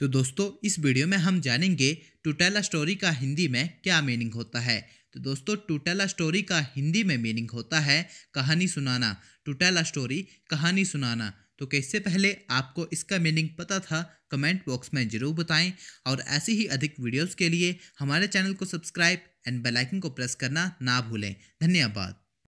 तो दोस्तों इस वीडियो में हम जानेंगे टूटेला स्टोरी का हिंदी में क्या मीनिंग होता है तो दोस्तों टूटेला स्टोरी का हिंदी में मीनिंग होता है कहानी सुनाना टूटेला स्टोरी कहानी सुनाना तो कैसे पहले आपको इसका मीनिंग पता था कमेंट बॉक्स में ज़रूर बताएं और ऐसी ही अधिक वीडियोस के लिए हमारे चैनल को सब्सक्राइब एंड बेलाइकन को प्रेस करना ना भूलें धन्यवाद